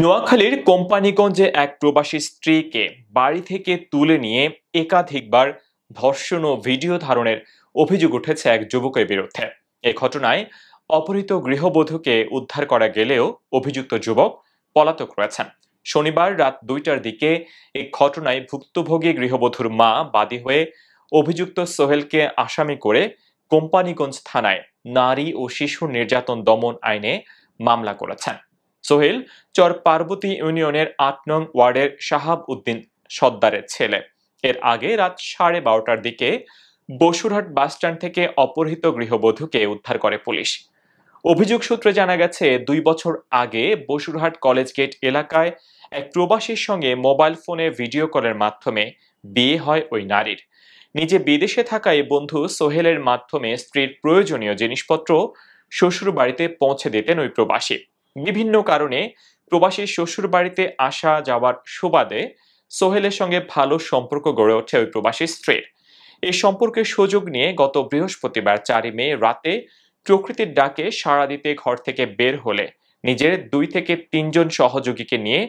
নোয়াখালীর কোম্পানিগঞ্জে এক প্রবাসী স্ত্রীকে বাড়ি থেকে তুলে নিয়ে একাধিকবার ধর্ষণ ও ভিডিও ধারণের অভিযোগ উঠেছে এক যুবকের বিরুদ্ধে এ ঘটনায় অপহৃত গৃহবধূকে উদ্ধার করা গেলেও অভিযুক্ত যুবক পলাতক রয়েছেন শনিবার রাত দুইটার দিকে এই ঘটনায় ভুক্তভোগী গৃহবধূর মা বাদী হয়ে অভিযুক্ত সোহেলকে আসামি করে কোম্পানিগঞ্জ থানায় নারী ও শিশু নির্যাতন দমন আইনে মামলা করেছেন সোহেল চর পার্বতী ইউনিয়নের আট নং ওয়ার্ডের শাহাব উদ্দিন সর্দারের ছেলে এর আগে রাত সাড়ে বারোটার দিকে বসুরহাট বাসস্ট্যান্ড থেকে অপহৃত গৃহবধূকে উদ্ধার করে পুলিশ অভিযোগ সূত্রে জানা গেছে দুই বছর আগে বসুরহাট কলেজ গেট এলাকায় এক প্রবাসীর সঙ্গে মোবাইল ফোনে ভিডিও কলের মাধ্যমে বিয়ে হয় ওই নারীর নিজে বিদেশে থাকায় বন্ধু সোহেলের মাধ্যমে স্ত্রীর প্রয়োজনীয় জিনিসপত্র শ্বশুর বাড়িতে পৌঁছে দিতেন ওই প্রবাসী বিভিন্ন কারণে প্রবাসী শ্বশুর বাড়িতে আসা যাওয়ার সুবাদে সোহেলের সঙ্গে ভালো সম্পর্ক গড়ে ওঠে ওই প্রবাসী স্ত্রীর এই সম্পর্কের সুযোগ নিয়ে গত বৃহস্পতিবার চারই মে রাতে প্রকৃতির ডাকে সাড়া দিতে ঘর থেকে বের হলে নিজের দুই থেকে তিনজন সহযোগীকে নিয়ে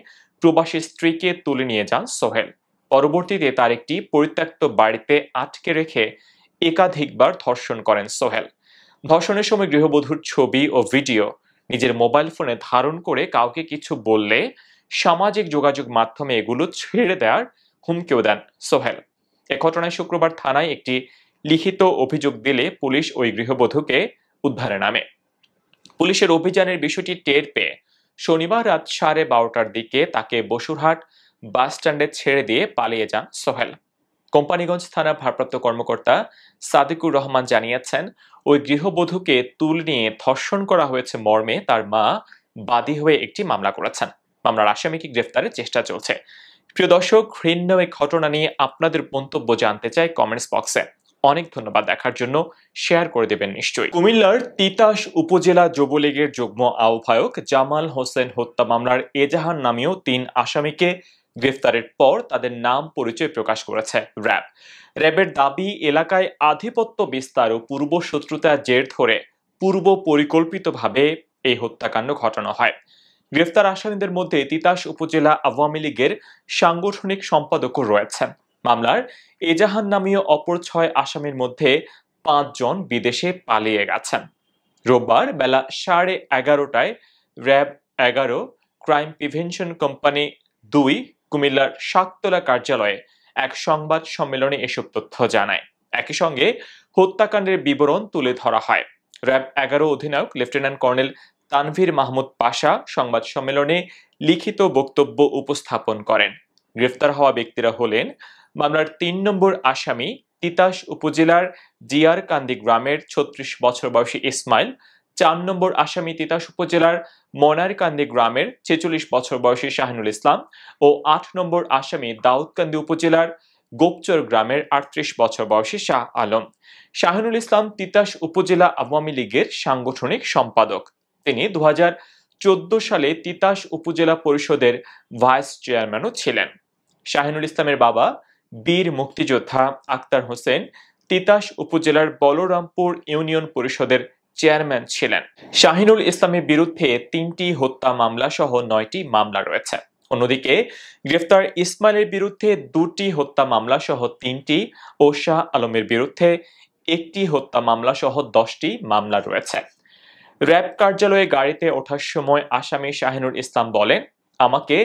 প্রবাসী স্ত্রীকে তুলে নিয়ে যান সোহেল পরবর্তীতে তার একটি পরিত্যক্ত বাড়িতে আটকে রেখে একাধিকবার ধর্ষণ করেন সোহেল ধর্ষণের সময় গৃহবধূর ছবি ও ভিডিও নিজের মোবাইল ফোনে ধারণ করে কাউকে কিছু বললে সামাজিক যোগাযোগ মাধ্যমে এগুলো ছেড়ে দেওয়ার হুমকিও দেন সোহেল এ ঘটনায় শুক্রবার থানায় একটি লিখিত অভিযোগ দিলে পুলিশ ওই গৃহবধূকে উদ্ধারে নামে পুলিশের অভিযানের বিষয়টি টের পেয়ে শনিবার রাত সাড়ে বারোটার দিকে তাকে বসুরহাট বাস স্ট্যান্ডে ছেড়ে দিয়ে পালিয়ে যান সোহেল কোম্পানিগঞ্জ থানার ভারপ্রাপ্ত কর্মকর্তা সাদিকুর রহমান জানিয়েছেন ওই গৃহবধূকে তুল নিয়ে ধর্ষণ করা হয়েছে মর্মে তার মা বাদী হয়ে একটি মামলা করেছেন মামলার আসামিকে গ্রেফতারের চেষ্টা চলছে প্রিয় দর্শক ঘৃণ্য এই ঘটনা নিয়ে আপনাদের মন্তব্য জানতে চাই কমেন্টস বক্সে অনেক ধন্যবাদ দেখার জন্য শেয়ার করে দেবেন নিশ্চয়ই কুমিল্লার তিতাস উপজেলা যুবলীগের যুগ্ম আহ্বায়ক জামাল হোসেন হত্যা মামলার এজাহার নামীয় তিন আসামিকে গ্রেফতারের পর তাদের নাম পরিচয় প্রকাশ করেছে র্যাব র্যাবের দাবি এলাকায় আধিপত্য বিস্তার ও পূর্ব শত্রুতার জের ধরে পূর্ব পরিকল্পিতভাবে এই হত্যাকাণ্ড ঘটানো হয় গ্রেফতার আসামিদের মধ্যে তিতাস উপজেলা আওয়ামী লীগের সাংগঠনিক সম্পাদকও রয়েছেন মামলার এজাহান নামীয় অপর ছয় আসামির মধ্যে পাঁচজন বিদেশে পালিয়ে গেছেন রোববার বেলা সাড়ে এগারোটায় র্যাব এগারো ক্রাইম প্রিভেনশন কোম্পানি দুই কুমিল্লার সাততলা কার্যালয়ে এক সংবাদ সম্মেলনে এসব তথ্য জানায় একই সঙ্গে হত্যাকাণ্ডের বিবরণ তুলে ধরা হয় র্যাব এগারো অধিনায়ক লেফটেন্যান্ট কর্নেল তানভীর মাহমুদ পাশা সংবাদ সম্মেলনে লিখিত বক্তব্য উপস্থাপন করেন গ্রেফতার হওয়া ব্যক্তিরা হলেন মামলার তিন নম্বর আসামি তিতাস উপজেলার জিয়ার কান্দি গ্রামের ছত্রিশ বছর বয়সী ইসমাইল চার নম্বর আসামি তিতাস উপজেলার মনারকান্দি গ্রামের ছেচল্লিশ বছর বয়সী শাহিনুল ইসলাম ও আট নম্বর আসামি দাউদকান্দি উপজেলার গোপচর গ্রামের আটত্রিশ বছর বয়সী শাহ আলম শাহিনুল ইসলাম তিতাস উপজেলা আওয়ামী লীগের সাংগঠনিক সম্পাদক তিনি দু চোদ্দ সালে তিতাস উপজেলা পরিষদের ভাইস চেয়ারম্যানও ছিলেন শাহিনুল ইসলামের বাবা বীর মুক্তিযোদ্ধা আক্তার হোসেন তিতাস উপজেলার বলরামপুর ইউনিয়ন পরিষদের চেয়ারম্যান ছিলেন শাহিনুল ইসলামের বিরুদ্ধে তিনটি হত্যা মামলা সহ নয়টি মামলা রয়েছে অন্যদিকে গ্রেফতার ইসমাইলের বিরুদ্ধে দুটি হত্যা মামলা সহ তিনটি ও শাহ আলমের বিরুদ্ধে একটি হত্যা মামলা সহ দশটি মামলা রয়েছে র্যাব কার্যালয়ে গাড়িতে ওঠার সময় আসামি শাহিনুর ইসলাম বলেন আমাকে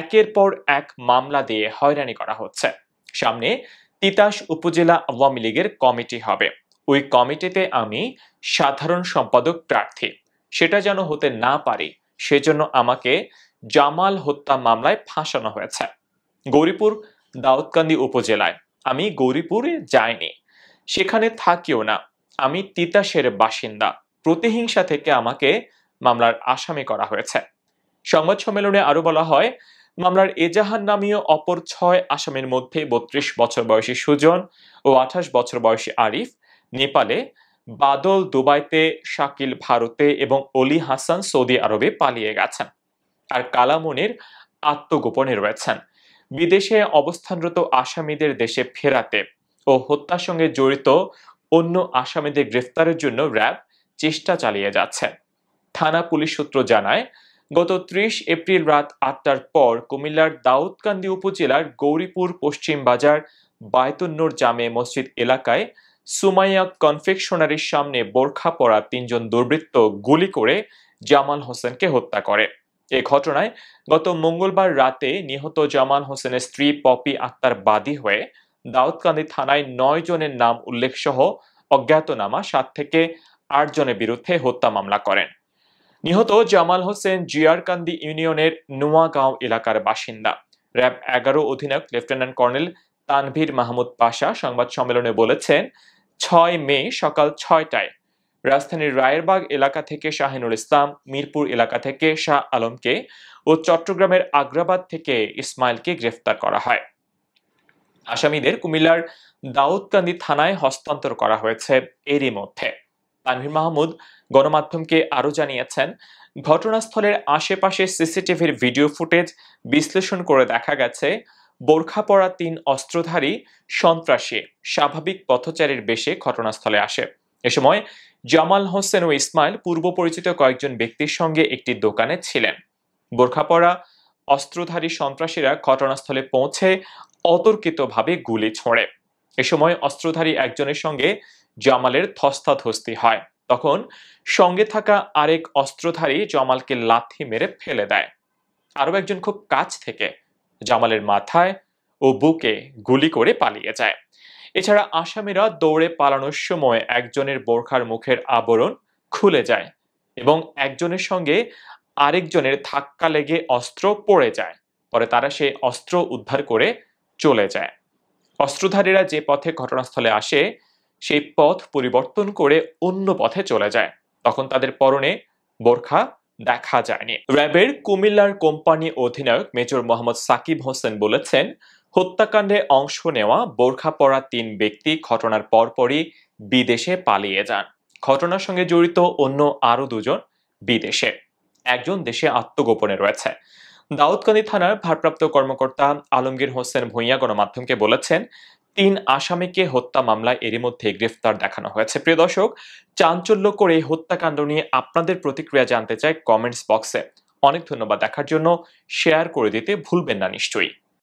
একের পর এক মামলা দিয়ে হয়রানি করা হচ্ছে সামনে তিতাস উপজেলা আওয়ামী লীগের কমিটি হবে ওই কমিটিতে আমি সাধারণ সম্পাদক প্রার্থী সেটা যেন হতে না পারি সেজন্য আমাকে জামাল হত্যা মামলায় ফাঁসানো হয়েছে গৌরীপুর দাউদকান্দি উপজেলায় আমি গৌরীপুরে যাইনি সেখানে থাকিও না আমি তিতাসের বাসিন্দা প্রতিহিংসা থেকে আমাকে মামলার আসামি করা হয়েছে সংবাদ সম্মেলনে আরো বলা হয় মামলার এজাহান নামীয় অপর ছয় আসামির মধ্যে বত্রিশ বছর বয়সী সুজন ও আঠাশ বছর বয়সী আরিফ নেপালে বাদল দুবাইতে শাকিল ভারতে এবং অলি হাসান সৌদি আরবে পালিয়ে গেছেন আর কালামনির আত্মগোপনে রয়েছেন বিদেশে অবস্থানরত আসামিদের দেশে ফেরাতে ও হত্যার সঙ্গে জড়িত অন্য আসামিদের গ্রেফতারের জন্য র্যাব চেষ্টা চালিয়ে যাচ্ছে থানা পুলিশ সূত্র জানায় গত ত্রিশ এপ্রিল রাত আটটার পর কুমিল্লার দাউদকান্দি উপজেলার গৌরীপুর পশ্চিম বাজার বায়তুন্নর জামে মসজিদ এলাকায় সুমাইয়া কনফেকশনারির সামনে বোরখা পরা তিনজন দুর্বৃত্ত গুলি করে জামাল হোসেনকে হত্যা করে এ ঘটনায় গত মঙ্গলবার রাতে নিহত জামাল হোসেনের স্ত্রী পপি আক্তার বাদী হয়ে দাউদকান্দি থানায় নয় জনের নাম উল্লেখ সহ অজ্ঞাতনামা সাত থেকে আট জনের বিরুদ্ধে হত্যা মামলা করেন নিহত জামাল হোসেন জিয়ারকান্দি ইউনিয়নের নোয়াগাঁও এলাকার বাসিন্দা র্যাব এগারো অধিনায়ক লেফটেন্যান্ট কর্নেল তানভীর মাহমুদ পাশা সংবাদ সম্মেলনে বলেছেন ছয় মে সকাল ছয়টায় রাজধানীর রায়েরবাগ এলাকা থেকে শাহিনুল ইসলাম মিরপুর এলাকা থেকে শাহ আলমকে ও চট্টগ্রামের আগ্রাবাদ থেকে ইসমাইলকে গ্রেফতার করা হয় আসামিদের কুমিল্লার দাউদকান্দি থানায় হস্তান্তর করা হয়েছে এরই মধ্যে তানভীর মাহমুদ গণমাধ্যমকে আরও জানিয়েছেন ঘটনাস্থলের আশেপাশে সিসিটিভির ভিডিও ফুটেজ বিশ্লেষণ করে দেখা গেছে বোরখা পরা তিন অস্ত্রধারী সন্ত্রাসী স্বাভাবিক পথচারীর বেশে ঘটনাস্থলে আসে এ সময় জামাল হোসেন ও ইসমাইল পূর্ব পরিচিত কয়েকজন ব্যক্তির সঙ্গে একটি দোকানে ছিলেন বোরখা পরা অস্ত্রধারী সন্ত্রাসীরা ঘটনাস্থলে পৌঁছে অতর্কিতভাবে গুলি ছোঁড়ে এ সময় অস্ত্রধারী একজনের সঙ্গে জামালের ধস্তাধস্তি হয় তখন সঙ্গে থাকা আরেক অস্ত্রধারী জামালকে লাথি মেরে ফেলে দেয় আরও একজন খুব কাছ থেকে জামালের মাথায় ও বুকে গুলি করে পালিয়ে যায় এছাড়া আসামিরা দৌড়ে পালানোর সময় একজনের বোরখার মুখের আবরণ খুলে যায় এবং একজনের সঙ্গে আরেকজনের ধাক্কা লেগে অস্ত্র পড়ে যায় পরে তারা সেই অস্ত্র উদ্ধার করে চলে যায় অস্ত্রধারীরা যে পথে ঘটনাস্থলে আসে সেই পথ পরিবর্তন করে অন্য পথে চলে যায় তখন তাদের পরনে বোরখা দেখা যায়নি র্যাবের কুমিল্লার কোম্পানি অধিনায়ক মেজর মোহাম্মদ সাকিব হোসেন বলেছেন হত্যাকাণ্ডে অংশ নেওয়া বোরখা পরা তিন ব্যক্তি ঘটনার পরপরই বিদেশে পালিয়ে যান ঘটনার সঙ্গে জড়িত অন্য আরও দুজন বিদেশে একজন দেশে আত্মগোপনে রয়েছে দাউদকান্দি থানার ভারপ্রাপ্ত কর্মকর্তা আলমগীর হোসেন ভূঁইয়া গণমাধ্যমকে বলেছেন তিন আসামিকে হত্যা মামলায় এরই মধ্যে গ্রেফতার দেখানো হয়েছে প্রিয় দর্শক চাঞ্চল্য করে হত্যাকাণ্ড নিয়ে আপনাদের প্রতিক্রিয়া জানতে চাই কমেন্টস বক্সে অনেক ধন্যবাদ দেখার জন্য শেয়ার করে দিতে ভুলবেন না নিশ্চয়ই